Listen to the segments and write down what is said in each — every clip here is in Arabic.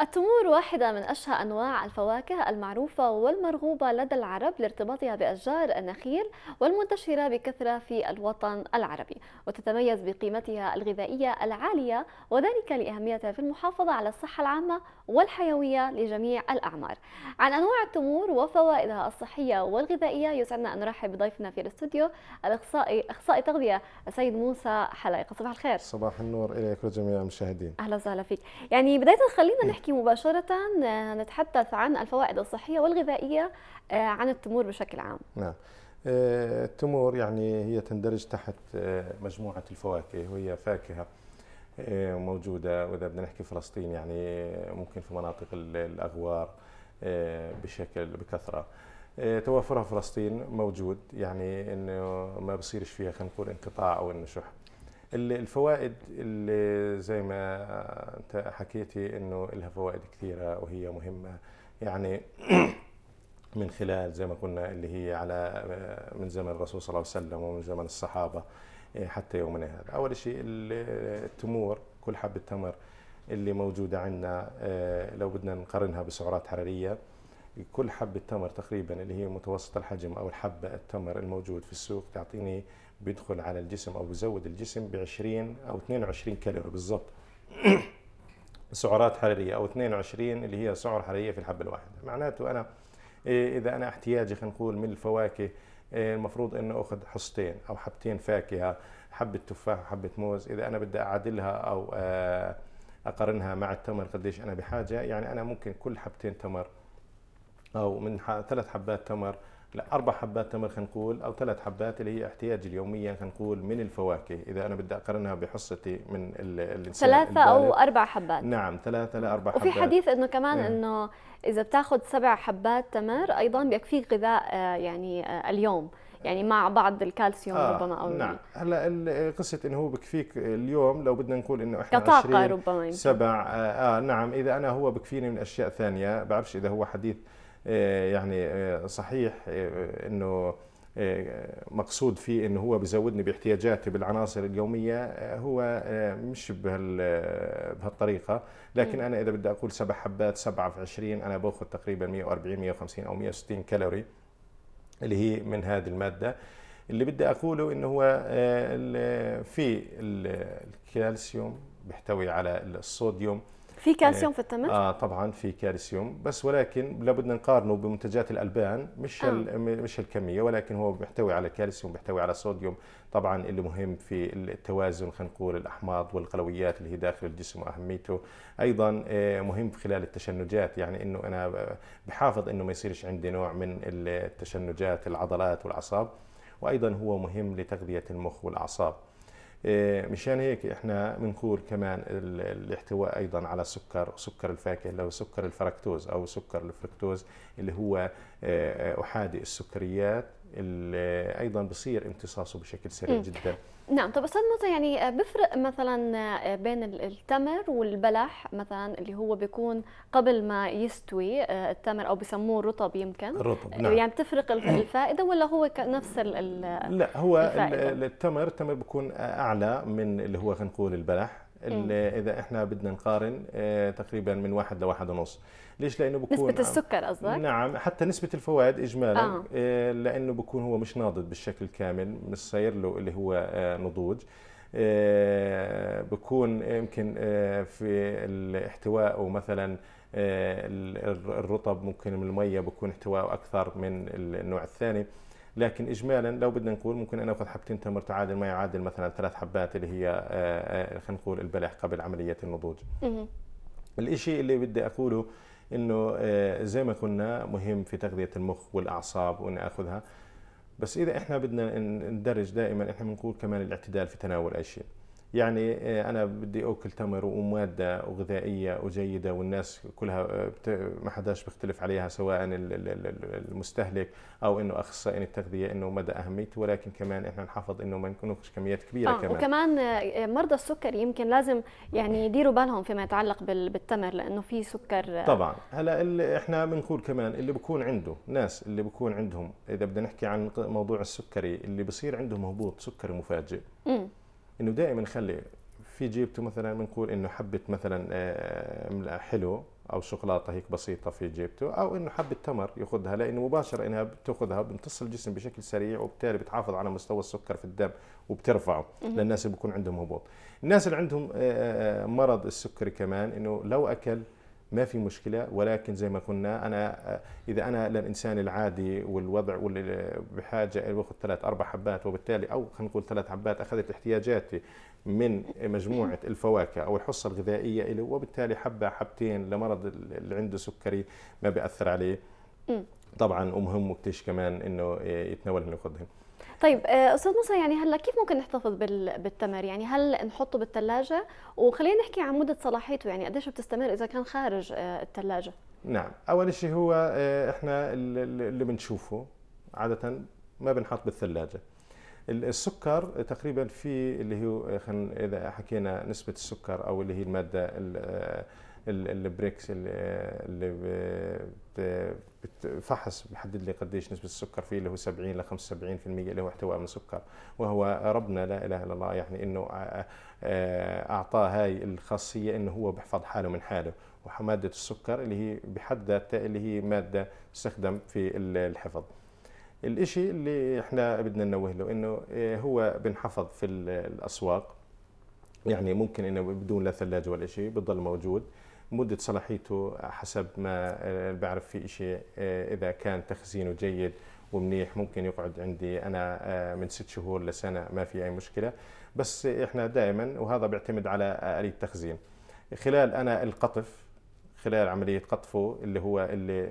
التمور واحدة من أشهى أنواع الفواكه المعروفة والمرغوبة لدى العرب لارتباطها بأشجار النخيل والمنتشرة بكثرة في الوطن العربي وتتميز بقيمتها الغذائية العالية وذلك لأهميتها في المحافظة على الصحة العامة والحيوية لجميع الأعمار عن أنواع التمور وفوائدها الصحية والغذائية يسعدنا أن نرحب بضيفنا في الاستوديو الأخصائي أخصائي تغذية السيد موسى حلايق صباح الخير صباح النور إليك وجميع المشاهدين أهلا وسهلا فيك يعني بداية خلينا إيه. نحكي مباشرة آه، نتحدث عن الفوائد الصحية والغذائية آه، عن التمور بشكل عام نعم آه، التمور يعني هي تندرج تحت مجموعة الفواكه وهي فاكهة آه، موجوده واذا بدنا نحكي فلسطين يعني آه، ممكن في مناطق الاغوار آه، بشكل بكثره توافرها فلسطين موجود يعني انه ما بصيرش فيها خلينا نقول انقطاع او انه شح الفوائد اللي زي ما انت حكيتي انه لها فوائد كثيره وهي مهمه يعني من خلال زي ما قلنا اللي هي على من زمن الرسول صلى الله عليه وسلم ومن زمن الصحابه إيه، حتى يومنا هذا اول شيء التمور كل حبه تمر اللي موجوده عندنا إيه، لو بدنا نقارنها بسعرات حراريه كل حبة تمر تقريبا اللي هي متوسط الحجم أو الحبة التمر الموجود في السوق تعطيني بيدخل على الجسم أو بزود الجسم ب 20 أو 22 كالوري بالضبط سعرات حرارية أو 22 اللي هي سعر حرارية في الحبة الواحدة معناته أنا إيه، إذا أنا احتياجي خلينا نقول من الفواكه إيه، المفروض انه اخذ حصتين او حبتين فاكهه حبه تفاح وحبه موز اذا انا بدي اعادلها او آه، اقارنها مع التمر قديش انا بحاجه يعني انا ممكن كل حبتين تمر او من ثلاث حبات تمر لا اربع حبات تمر خلينا نقول او ثلاث حبات اللي هي احتياجي اليوميا خلينا نقول من الفواكه اذا انا بدي اقارنها بحصتي من الانسان ثلاثه او اربع حبات نعم ثلاثه لاربع حبات وفي حديث انه كمان نعم. انه اذا بتاخذ سبع حبات تمر ايضا بيكفيك غذاء آه، يعني آه، اليوم يعني مع بعض الكالسيوم آه ربما او نعم هلا قصه انه هو بكفيك اليوم لو بدنا نقول انه احنا كطاقه ربما يمكن. سبع آه،, اه نعم اذا انا هو بكفيني من اشياء ثانيه بعرفش اذا هو حديث آه، يعني آه، صحيح آه، انه مقصود فيه انه هو بزودني باحتياجاتي بالعناصر اليوميه هو مش بهال بهالطريقه لكن انا اذا بدي اقول سبع حبات سبعه في 20 انا باخذ تقريبا 140 150 او 160 كالوري اللي هي من هذه الماده اللي بدي اقوله انه هو في الكالسيوم بيحتوي على الصوديوم في يعني كالسيوم في التمر؟ اه طبعا في كالسيوم بس ولكن لابد نقارنه بمنتجات الالبان مش آه. مش الكميه ولكن هو بيحتوي على كالسيوم بيحتوي على صوديوم طبعا اللي مهم في التوازن خلينا نقول الاحماض والقلويات اللي هي داخل الجسم واهميته ايضا آه، مهم خلال التشنجات يعني انه انا بحافظ انه ما يصيرش عندي نوع من التشنجات العضلات والاعصاب وايضا هو مهم لتغذيه المخ والاعصاب إيه، مشان هيك احنا بنقول كمان الاحتواء ايضا على السكر سكر الفاكهه لو سكر الفركتوز او سكر الفركتوز اللي هو إيه، إيه، احادي السكريات ايضا بصير امتصاصه بشكل سريع جدا نعم طب استاذ مازن يعني بفرق مثلا آه، بين التمر والبلح مثلا اللي هو بيكون قبل ما يستوي آه، التمر او بسموه رطب يمكن رطب آه، نعم. يعني بتفرق الفائده ولا هو نفس ال لا هو الفائدة. التمر التمر بيكون اعلى من اللي هو خلينا نقول البلح إيه. اذا احنا بدنا نقارن آه، تقريبا من واحد لواحد ونص ليش لانه بكون نسبه السكر قصدك نعم حتى نسبه الفوائد اجمالا آه. آه، لانه بكون هو مش ناضج بالشكل الكامل صاير له اللي هو آه، نضوج بكون يمكن في الاحتواء مثلا الرطب ممكن من الميه بكون احتواءه اكثر من النوع الثاني لكن اجمالا لو بدنا نقول ممكن انا اخذ حبتين تمر تعادل ما يعادل مثلا ثلاث حبات اللي هي آه، آه، خلينا نقول البلح قبل عمليه النضوج الشيء اللي بدي اقوله انه آه، زي ما قلنا مهم في تغذيه المخ والاعصاب وان اخذها بس اذا احنا بدنا ندرج دائما احنا بنقول كمان الاعتدال في تناول اي شيء يعني آه, انا بدي اكل تمر وماده وغذائيه وجيده والناس كلها آه, ما حداش بيختلف عليها سواء المستهلك او انه اخصائيين التغذيه انه مدى اهميته ولكن كمان احنا نحافظ انه ما نكونش كميات كبيره آه كمان وكمان آه, مرضى السكر يمكن لازم يعني يديروا بالهم فيما يتعلق بالتمر لانه في سكر طبعا هلا اللي احنا بنقول كمان اللي بكون عنده ناس اللي بكون عندهم اذا بدنا نحكي عن موضوع السكري اللي بصير عندهم هبوط سكري مفاجئ مم. انه دائما خلي في جيبته مثلا بنقول انه حبه مثلا آه، حلو او شوكولاته هيك بسيطه في جيبته او انه حبه تمر ياخذها لانه مباشره انها بتاخذها بتمتص الجسم بشكل سريع وبالتالي بتحافظ على مستوى السكر في الدم وبترفعه للناس اللي بيكون عندهم هبوط الناس اللي عندهم آه، آه، مرض السكري كمان انه لو اكل ما في مشكله ولكن زي ما قلنا انا اذا انا للانسان العادي والوضع واللي بحاجه باخذ ثلاث اربع حبات وبالتالي او خلينا نقول ثلاث حبات اخذت احتياجاتي من مجموعه الفواكه او الحصه الغذائيه له وبالتالي حبه حبتين لمرض اللي عنده سكري ما بياثر عليه طبعا ومهم وقتيش كمان انه يتناول وياخذهن طيب آه، استاذ موسى يعني هلا كيف ممكن نحتفظ بالتمر يعني هل نحطه بالثلاجه وخلينا نحكي عن مده صلاحيته يعني قديش بتستمر اذا كان خارج آه، الثلاجه نعم اول شيء هو آه، احنا اللي بنشوفه عاده ما بنحط بالثلاجه السكر تقريبا في اللي هو اذا حكينا نسبه السكر او اللي هي الماده البريكس اللي بتفحص بحدد لي قديش نسبه السكر فيه اللي هو 70 ل 75% اللي هو احتواء من السكر وهو ربنا لا اله الا الله يعني انه آه، آه، اعطاه هاي الخاصيه انه هو بحفظ حاله من حاله وماده السكر اللي هي بحد ذاتها اللي هي ماده تستخدم في الحفظ الإشي اللي احنا بدنا ننوه له انه آه، هو بنحفظ في الاسواق يعني ممكن انه بدون لا ثلاجه ولا شيء بضل موجود مده صلاحيته حسب ما آه، بعرف في شيء آه، اذا كان تخزينه جيد ومنيح ممكن يقعد عندي انا آه، من ست شهور لسنه ما في اي مشكله بس احنا دائما وهذا بيعتمد على اليه التخزين خلال انا القطف خلال عمليه قطفه اللي هو اللي,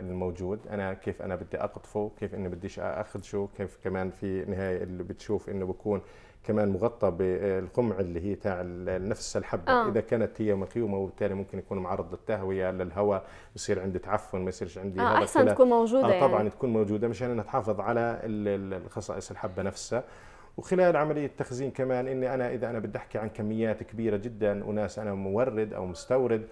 الموجود انا كيف انا بدي اقطفه كيف اني بديش اخدشه كيف كمان في نهايه اللي بتشوف انه بكون كمان مغطى بالقمع اللي هي تاع نفس الحبه آه. اذا كانت هي مقيومه وبالتالي ممكن يكون معرض للتهويه للهواء بصير عندي تعفن ما يصيرش عندي آه احسن تكون موجوده آه يعني. طبعا يعني. تكون موجوده مشان نحافظ على خصائص الحبه نفسها وخلال عمليه التخزين كمان اني انا اذا انا بدي احكي عن كميات كبيره جدا وناس انا مورد او مستورد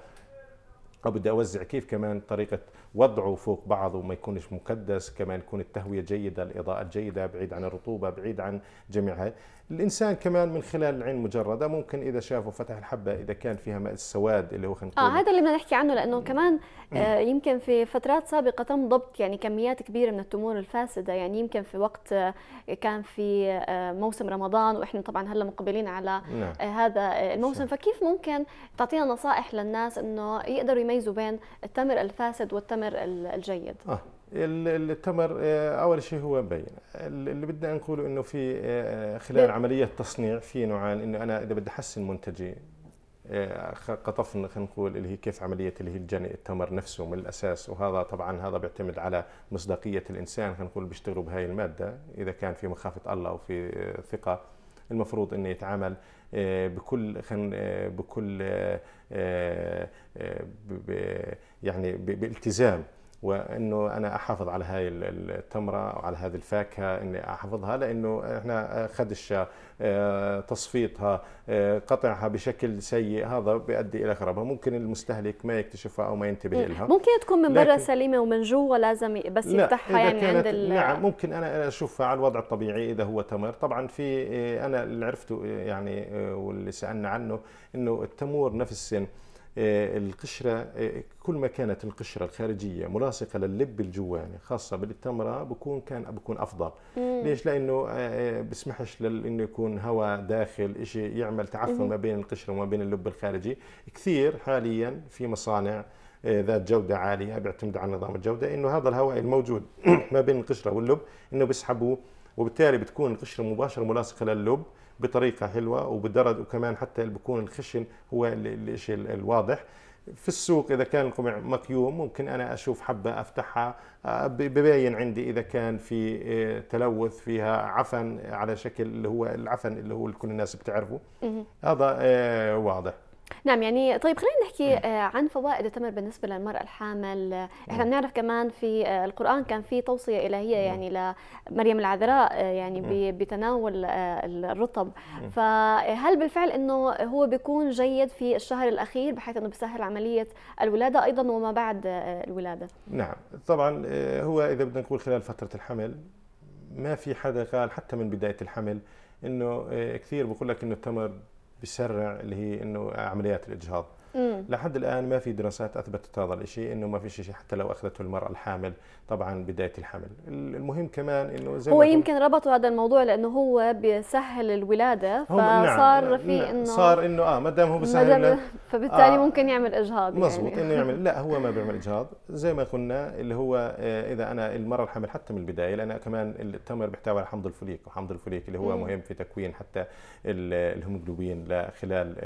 او بدي اوزع كيف كمان طريقه وضعه فوق بعض وما يكونش مكدس كمان يكون التهويه جيده الاضاءه جيده بعيد عن الرطوبه بعيد عن جميع الانسان كمان من خلال العين مجرده ممكن اذا شافه فتح الحبه اذا كان فيها ماء السواد اللي هو خنقول. اه هذا اللي بدنا نحكي عنه لانه كمان آه يمكن في فترات سابقه تم ضبط يعني كميات كبيره من التمور الفاسده يعني يمكن في وقت آه، كان في آه موسم رمضان واحنا طبعا هلا مقبلين على نعم. آه هذا الموسم فكيف ممكن تعطينا نصائح للناس انه يقدروا يميزوا بين التمر الفاسد والتمر الجيد؟ آه. التمر آه، اول شيء هو مبين اللي بدنا نقوله انه في آه، خلال عمليه تصنيع في نوعان انه انا اذا بدي احسن منتجي آه، قطفنا خلينا نقول اللي هي كيف عمليه اللي هي الجني التمر نفسه من الاساس وهذا طبعا هذا بيعتمد على مصداقيه الانسان خلينا نقول بيشتغلوا بهاي الماده اذا كان في مخافه الله وفي ثقه المفروض انه يتعامل آه، بكل خن آه، بكل آه، يعني بالتزام وانه انا احافظ على هاي التمره او على هذه الفاكهه اني احفظها لانه احنا خدش آه، تصفيتها آه، قطعها بشكل سيء هذا بيؤدي الى خرابها ممكن المستهلك ما يكتشفها او ما ينتبه إيه، لها ممكن تكون من برا سليمه ومن جوا لازم بس يفتحها يعني عند نعم ممكن انا اشوفها على الوضع الطبيعي اذا هو تمر طبعا في آه، انا اللي عرفته يعني واللي سالنا عنه انه التمور نفس السن آه، القشرة آه، كل ما كانت القشرة الخارجية ملاصقة لللب الجواني خاصة بالتمرة بكون كان بكون أفضل مم. ليش لأنه آه، بسمحش لأنه يكون هواء داخل إشي يعمل تعفن ما بين القشرة وما بين اللب الخارجي كثير حاليا في مصانع ذات جودة عالية بيعتمد على نظام الجودة إنه هذا الهواء الموجود ما بين القشرة واللب إنه بيسحبوه وبالتالي بتكون القشرة مباشرة ملاصقة لللب بطريقه حلوه وبدرد وكمان حتى بكون الخشن هو الشيء الواضح في السوق اذا كان القمع مقيوم ممكن انا اشوف حبه افتحها آه، ببين عندي اذا كان في آه، تلوث فيها عفن على شكل اللي هو العفن اللي هو كل الناس بتعرفه هذا آه، واضح نعم يعني طيب خلينا نحكي آه، عن فوائد التمر بالنسبه للمراه الحامل آه، احنا بنعرف كمان في آه، القران كان في توصيه الهيه يعني لمريم العذراء يعني بتناول الرطب فهل بالفعل انه هو بيكون جيد في الشهر الاخير بحيث انه بيسهل عمليه الولاده ايضا وما بعد الولاده نعم طبعا هو اذا بدنا نقول خلال فتره الحمل ما في حدا قال حتى من بدايه الحمل انه كثير بقول لك انه التمر بسرع اللي هي انه عمليات الاجهاض مم. لحد الان ما في دراسات اثبتت هذا الشيء انه ما في شيء حتى لو اخذته المراه الحامل طبعا بدايه الحمل المهم كمان انه زي هو يمكن ربطوا هذا الموضوع لانه هو بيسهل الولاده نعم، فصار نعم. في انه صار انه اه ما دام هو بيسهل فبالتالي آه ممكن يعمل اجهاض مزبوط يعني. انه يعمل لا هو ما بيعمل اجهاض زي ما قلنا اللي هو آه، اذا انا المراه الحامل حتى من البدايه لان كمان التمر بيحتوي على حمض الفوليك وحمض الفوليك اللي هو مم. مهم في تكوين حتى الهيموجلوبين خلال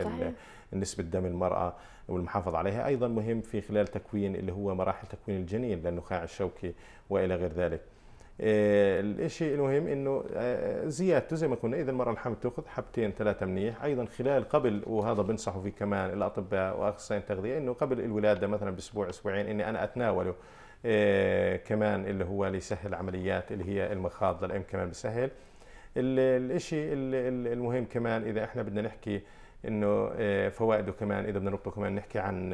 نسبة دم المرأة والمحافظة عليها أيضا مهم في خلال تكوين اللي هو مراحل تكوين الجنين للنخاع الشوكي وإلى غير ذلك آه، الشيء المهم انه آه، زيادته زي ما كنا اذا المراه الحامل تاخذ حبتين ثلاثه منيح ايضا خلال قبل وهذا بنصحوا فيه كمان الاطباء واخصائيين التغذيه انه قبل الولاده مثلا باسبوع اسبوعين اني انا اتناوله إيه كمان اللي هو ليسهل عمليات اللي هي المخاض للام كمان بسهل الشيء المهم كمان اذا احنا بدنا نحكي انه آه، فوائده كمان اذا بدنا نربطه كمان نحكي عن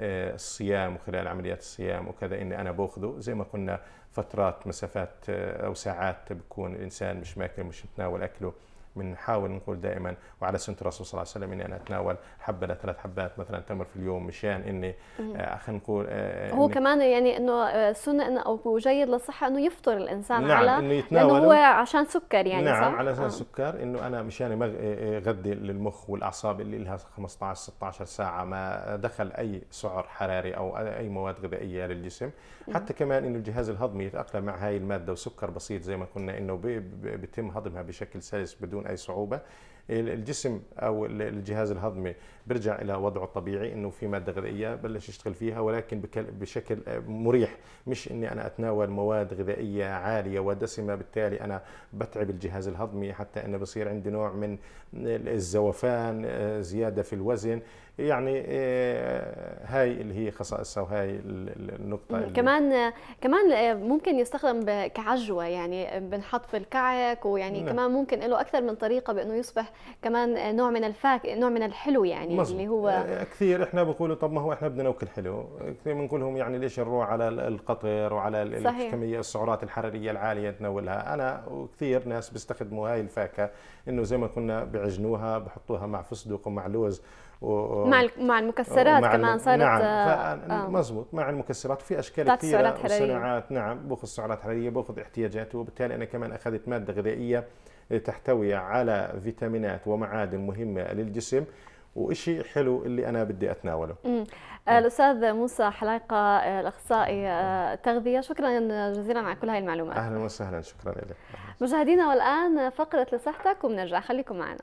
آه، الصيام وخلال عمليات الصيام وكذا اني انا باخذه زي ما قلنا فترات مسافات آه، او ساعات بكون الانسان مش ماكل مش متناول اكله بنحاول نقول دائما وعلى سنه الرسول صلى الله عليه وسلم اني انا اتناول حبه لثلاث حبات مثلا تمر في اليوم مشان اني آه، خلينا نقول آه، هو كمان يعني انه آه، سنه انه او جيد للصحه انه يفطر الانسان نعم على انه يتناول هو عشان سكر يعني نعم صح؟ على اساس آه. سكر انه انا مشان مغ... غذي للمخ والاعصاب اللي لها 15 16 ساعه ما دخل اي سعر حراري او اي مواد غذائيه للجسم حتى كمان انه الجهاز الهضمي يتاقلم مع هاي الماده وسكر بسيط زي ما قلنا انه بيتم هضمها بشكل سلس بدون بدون اي صعوبه الجسم او الجهاز الهضمي بيرجع الى وضعه الطبيعي انه في ماده غذائيه بلش يشتغل فيها ولكن بشكل مريح مش اني انا اتناول مواد غذائيه عاليه ودسمه بالتالي انا بتعب الجهاز الهضمي حتى انه بصير عندي نوع من الزوفان آه، زياده في الوزن يعني آه، هاي اللي هي خصائصها وهاي النقطه اللي كمان كمان آه، ممكن يستخدم كعجوه يعني بنحط في الكعك ويعني نعم. كمان ممكن له اكثر من طريقه بانه يصبح كمان آه، نوع من الفاك نوع من الحلو يعني مزبط. اللي هو كثير احنا بقولوا طب ما هو احنا بدنا ناكل حلو كثير بنقول لهم يعني ليش نروح على القطر وعلى صحيح. كميه السعرات الحراريه العاليه نتناولها انا وكثير ناس بيستخدموا هاي الفاكهه انه زي ما كنا بعجنوها بحطوها مع فستق ومع لوز و مع مع المكسرات مع كمان صارت نعم آه،, آه مزبوط مع المكسرات في اشكال كثيره صناعات نعم باخذ سعرات حراريه باخذ احتياجاته وبالتالي انا كمان اخذت ماده غذائيه آه، تحتوي على فيتامينات ومعادن مهمه للجسم وإشي حلو اللي أنا بدي أتناوله مم. آه، الأستاذ موسى حلاقة الأخصائي التغذية شكرا جزيلا على كل هاي المعلومات أهلا وسهلا شكرا لك مشاهدينا والآن فقرة لصحتك وبنرجع خليكم معنا